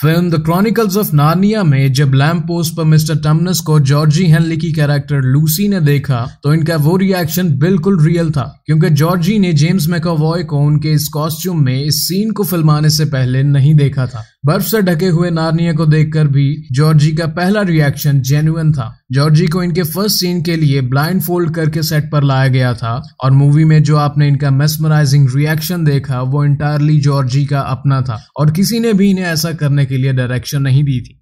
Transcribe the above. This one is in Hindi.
film the chronicles of Narnia में जब लैम्प पोस्ट पर मिस्टर टमनस को जॉर्जी हेनली की कैरेक्टर लूसी ने देखा तो इनका वो रिएक्शन बिल्कुल रियल था क्योंकि जॉर्जी ने जेम्स मैकोवॉय को उनके इस कॉस्ट्यूम में इस सीन को फिल्माने से पहले नहीं देखा था बर्फ से ढके हुए नार्निया को देखकर भी जॉर्जी का पहला रिएक्शन जेन्युन था जॉर्जी को इनके फर्स्ट सीन के लिए ब्लाइंड फोल्ड करके सेट पर लाया गया था और मूवी में जो आपने इनका मेस्मराइजिंग रिएक्शन देखा वो इंटायरली जॉर्जी का अपना था और किसी ने भी इन्हें ऐसा करने के लिए डायरेक्शन नहीं दी थी